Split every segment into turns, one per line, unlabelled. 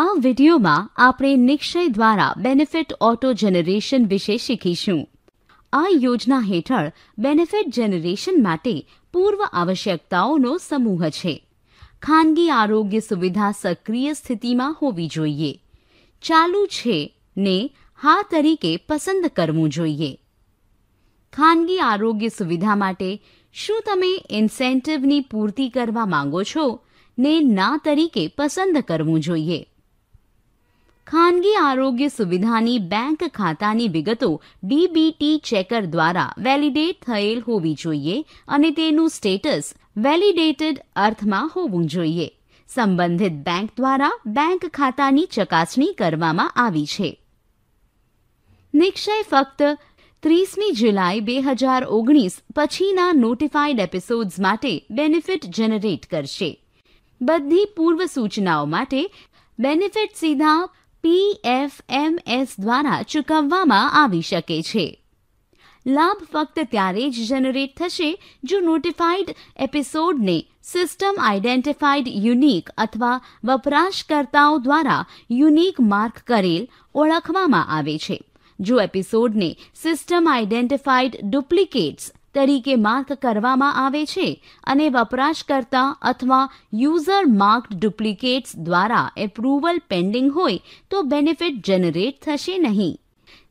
આ વીડિયોમાં આપણે નિશ્ચય દ્વારા બેનિફિટ ઓટો જનરેશન વિશે શીખીશું આ યોજના હેઠળ બેનિફિટ જનરેશન માટે પૂર્વ આવશ્યકતાઓનો સમૂહ છે ખાંદી આરોગ્ય સુવિધા સક્રિય સ્થિતિમાં હોવી જોઈએ ચાલુ છે ને હા તરીકે પસંદ કરવું જોઈએ ખાંદી આરોગ્ય સુવિધા માટે શું તમે ઇન્સેન્ટિવની પૂર્તિ કરવા માંગો છો ને ના તરીકે પસંદ કરવું જોઈએ ખાનગી આરોગ્ય સુવિધાની બેંક ખાતાની વિગતો ડીબીટી ચેકર દ્વારા વેલિડેટ થયેલ હોવી જોઈએ અને તેનું સ્ટેટસ વેલિડેટેડ અર્થમાં હોવું જોઈએ સંબંધિત બેંક દ્વારા બેંક ખાતાની ચકાસણી કરવામાં આવી છે નિક્ષય ફક્ત ત્રીસમી જુલાઈ બે હજાર ઓગણીસ પછીના નોટિફાઈડ એપિસોડ્સ માટે બેનિફિટ જનરેટ કરશે બધી પૂર્વ સૂચનાઓ માટે બેનિફિટ સીધા પીએફએમએસ દ્વારા ચૂકવવામાં આવી શકે છે લાભ ફક્ત ત્યારે જ જનરેટ થશે જો નોટિફાઈડ એપિસોડને સિસ્ટમ આઇડેન્ટિફાઈડ યુનિક અથવા વપરાશકર્તાઓ દ્વારા યુનિક માર્ક કરેલ ઓળખવામાં આવે છે જો એપિસોડને સિસ્ટમ આઇડેન્ટિફાઈડ ડુપ્લિકેટ્સ તરીકે માર્ક કરવામાં આવે છે અને વપરાશકર્તા અથવા યુઝર માર્ક્ડ ડુપ્લિકેટ્સ દ્વારા એપ્રુવલ પેન્ડિંગ હોય તો બેનિફિટ જનરેટ થશે નહીં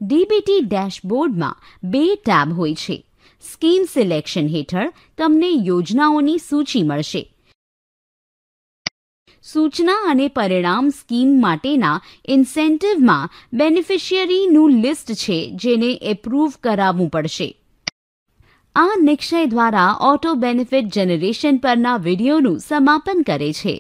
ડીબીટી ડેશબોર્ડમાં બે ટેબ હોય છે સ્કીમ સિલેક્શન હેઠળ તમને યોજનાઓની સૂચિ મળશે સૂચના અને પરિણામ સ્કીમ માટેના ઇન્સેન્ટિવમાં બેનિફિશિયરીનું લિસ્ટ છે જેને એપ્રુવ કરાવવું પડશે આ નિક્ષય દ્વારા ઓટો બેનિફિટ જનરેશન પરના વિડીયોનું સમાપન કરે છે